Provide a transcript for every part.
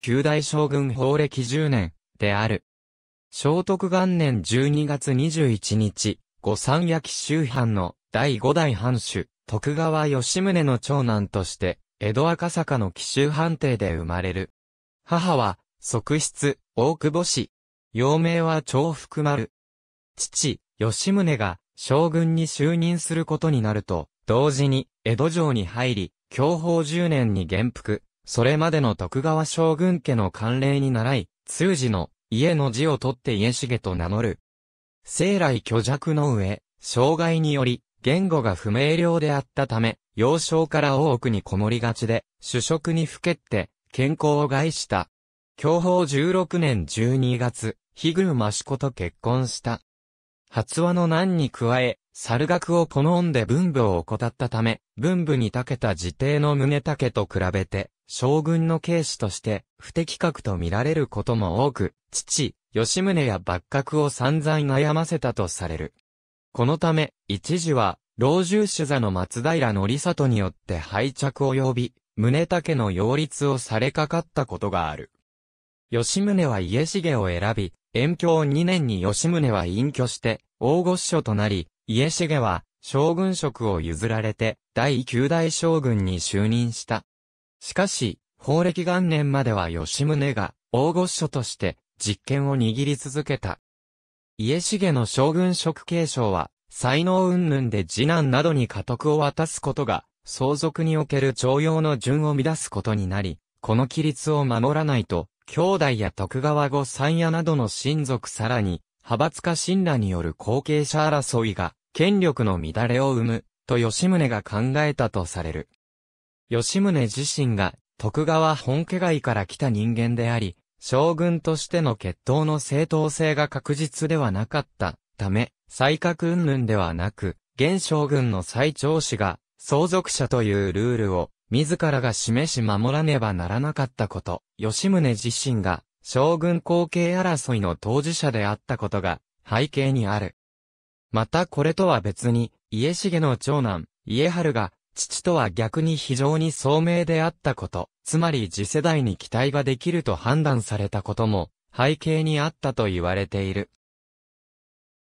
旧大将軍法暦10年、である。聖徳元年12月21日、御三焼周藩の第五代藩主、徳川吉宗の長男として、江戸赤坂の紀州藩邸で生まれる。母は、側室、大久保氏。幼名は長福丸。父、吉宗が、将軍に就任することになると、同時に、江戸城に入り、享保10年に元服、それまでの徳川将軍家の慣例に倣い、通時の家の字を取って家重と名乗る。生来虚弱の上、障害により、言語が不明瞭であったため、幼少から多くにこもりがちで、主食にふけって、健康を害した。教法16年12月、ヒグマシコと結婚した。発話の難に加え、猿学を好んで文武を怠ったため、文武に長けた自帝の宗武と比べて、将軍の警視として不適格と見られることも多く、父、吉宗や幕閣を散々悩ませたとされる。このため、一時は、老中主座の松平則里によって廃着を呼び、宗武の擁立をされかかったことがある。吉宗は家重を選び、延享2年に吉宗は隠居して、大御所となり、家重は、将軍職を譲られて、第九代将軍に就任した。しかし、法暦元年までは吉宗が、大御所として、実権を握り続けた。家重の将軍職継承は、才能云々で次男などに家督を渡すことが、相続における徴用の順を乱すことになり、この規律を守らないと、兄弟や徳川御三家などの親族さらに、派閥か、親らによる後継者争いが権力の乱れを生む、と吉宗が考えたとされる。吉宗自身が徳川本家外から来た人間であり、将軍としての決闘の正当性が確実ではなかったため、再格云々ではなく、現将軍の最長子が相続者というルールを自らが示し守らねばならなかったこと、吉宗自身が将軍後継争いの当事者であったことが背景にある。またこれとは別に、家重の長男、家春が、父とは逆に非常に聡明であったこと、つまり次世代に期待ができると判断されたことも、背景にあったと言われている。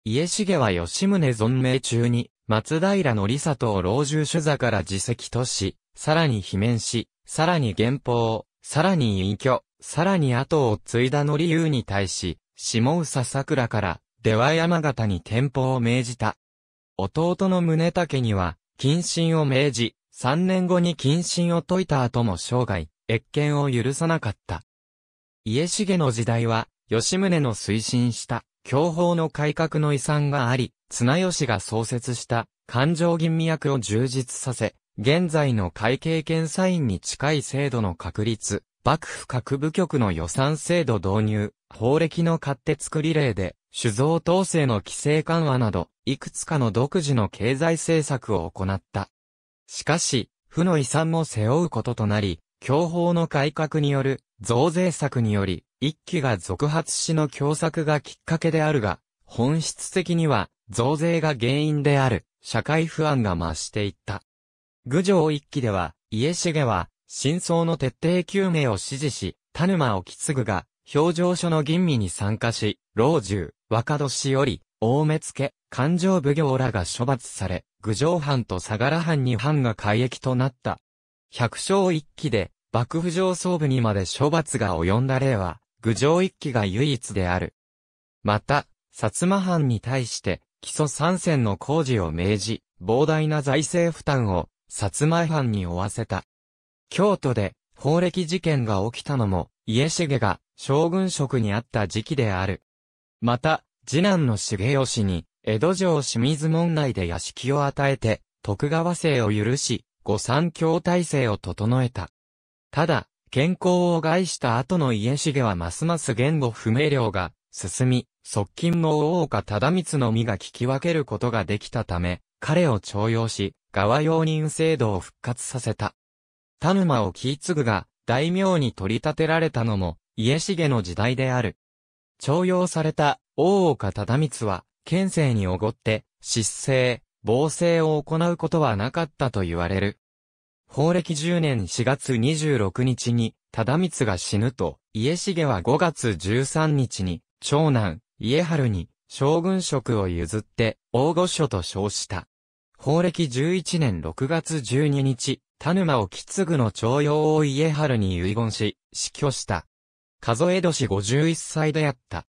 家重は吉宗存命中に、松平の里里を老中主座から自責とし、さらに罷免し、さらに減法、さらに隠居、さらに後を継いだの理由に対し、下総桜から、出羽山形に店舗を命じた。弟の宗武には、謹慎を命じ、三年後に謹慎を解いた後も生涯、越権を許さなかった。家重の時代は、吉宗の推進した教法の改革の遺産があり、綱吉が創設した勘定吟味役を充実させ、現在の会計検査院に近い制度の確立、幕府各部局の予算制度導入、法歴の勝手作り例で、酒造統制の規制緩和など、いくつかの独自の経済政策を行った。しかし、負の遺産も背負うこととなり、享法の改革による増税策により、一期が続発しの強作がきっかけであるが、本質的には増税が原因である社会不安が増していった。郡上一期では、家重は真相の徹底究明を指示し、田沼を継ぐが、表情書の吟味に参加し、老中、若年より、大目付、勘定奉行らが処罰され、郡上藩と相良藩に藩が改役となった。百姓一揆で、幕府上層部にまで処罰が及んだ例は、郡上一揆が唯一である。また、薩摩藩に対して、基礎参戦の工事を命じ、膨大な財政負担を、薩摩藩に負わせた。京都で、法暦事件が起きたのも、家重が将軍職にあった時期である。また、次男の重義に、江戸城清水門内で屋敷を与えて、徳川姓を許し、御三兄体制を整えた。ただ、健康を害した後の家重はますます言語不明瞭が進み、側近の大岡忠光の身が聞き分けることができたため、彼を徴用し、側用人制度を復活させた。田沼をい継ぐが、大名に取り立てられたのも、家重の時代である。徴用された大岡忠光は、県政におごって、失政、暴政を行うことはなかったと言われる。法暦10年4月26日に、忠光が死ぬと、家重は5月13日に、長男、家春に、将軍職を譲って、大御所と称した。法暦11年6月12日、田沼を継ぐの徴用を家春に遺言し、死去した。数え年51歳であった。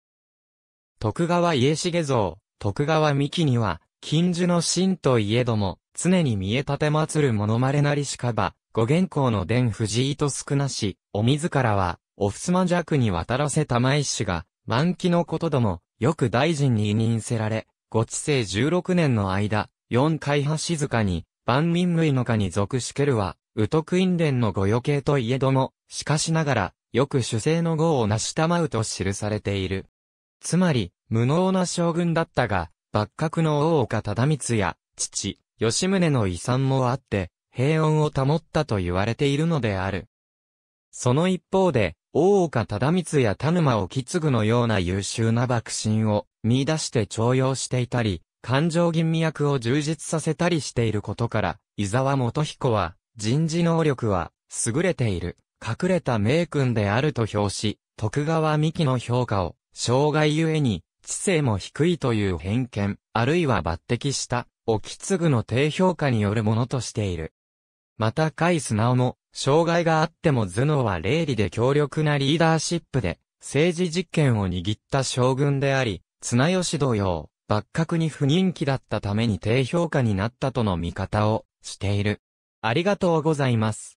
徳川家重像、徳川三木には、近樹の神といえども、常に見え立てまつるものまれなりしかば、五原稿の伝藤井と少なし、お自らは、おふすま弱に渡らせたまい氏が、満期のことども、よく大臣に委任せられ、ご治世16年の間、四回派静かに、万民無意の下に属しけるは、宇徳院伝の御余計といえども、しかしながら、よく主政の号を成したまうと記されている。つまり、無能な将軍だったが、幕閣の大岡忠光や、父、吉宗の遺産もあって、平穏を保ったと言われているのである。その一方で、大岡忠光や田沼を継ぐのような優秀な幕臣を見出して徴用していたり、感情吟味役を充実させたりしていることから、伊沢元彦は、人事能力は、優れている、隠れた名君であると評し、徳川三木の評価を、障害ゆえに、知性も低いという偏見、あるいは抜擢した、きつぐの低評価によるものとしている。また甲斐素直も、障害があっても頭脳は霊理で強力なリーダーシップで、政治実権を握った将軍であり、綱吉同様、幕閣に不人気だったために低評価になったとの見方をしている。ありがとうございます。